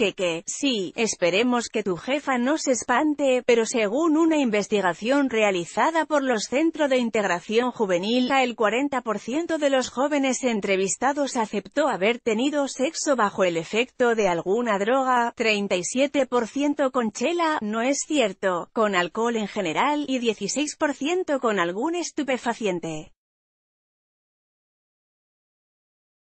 que que, sí, esperemos que tu jefa no se espante, pero según una investigación realizada por los Centros de Integración Juvenil, el 40% de los jóvenes entrevistados aceptó haber tenido sexo bajo el efecto de alguna droga, 37% con chela, no es cierto, con alcohol en general, y 16% con algún estupefaciente.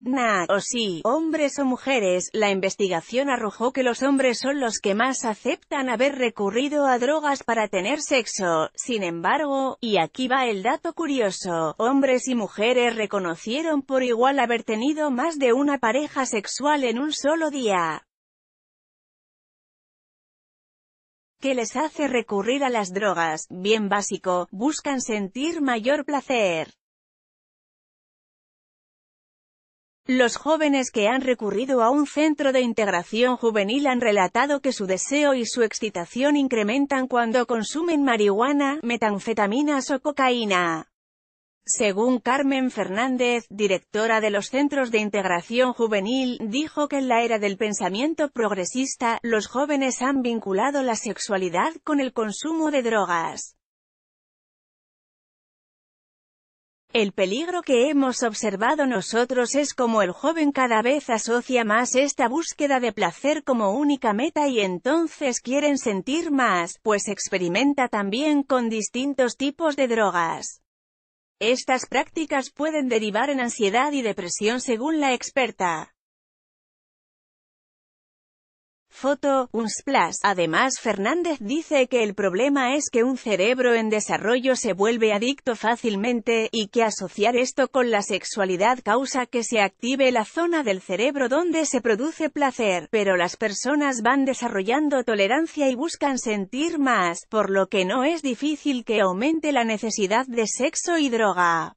Nah, o sí, hombres o mujeres, la investigación arrojó que los hombres son los que más aceptan haber recurrido a drogas para tener sexo, sin embargo, y aquí va el dato curioso, hombres y mujeres reconocieron por igual haber tenido más de una pareja sexual en un solo día. ¿Qué les hace recurrir a las drogas, bien básico, buscan sentir mayor placer. Los jóvenes que han recurrido a un centro de integración juvenil han relatado que su deseo y su excitación incrementan cuando consumen marihuana, metanfetaminas o cocaína. Según Carmen Fernández, directora de los Centros de Integración Juvenil, dijo que en la era del pensamiento progresista, los jóvenes han vinculado la sexualidad con el consumo de drogas. El peligro que hemos observado nosotros es como el joven cada vez asocia más esta búsqueda de placer como única meta y entonces quieren sentir más, pues experimenta también con distintos tipos de drogas. Estas prácticas pueden derivar en ansiedad y depresión según la experta. Foto, un splash. Además Fernández dice que el problema es que un cerebro en desarrollo se vuelve adicto fácilmente, y que asociar esto con la sexualidad causa que se active la zona del cerebro donde se produce placer, pero las personas van desarrollando tolerancia y buscan sentir más, por lo que no es difícil que aumente la necesidad de sexo y droga.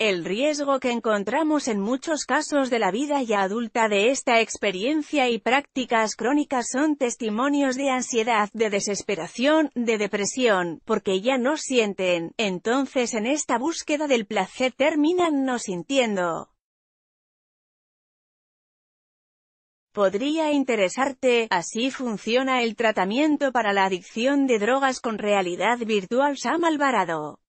El riesgo que encontramos en muchos casos de la vida ya adulta de esta experiencia y prácticas crónicas son testimonios de ansiedad, de desesperación, de depresión, porque ya no sienten, entonces en esta búsqueda del placer terminan no sintiendo. Podría interesarte, así funciona el tratamiento para la adicción de drogas con realidad virtual Sam Alvarado.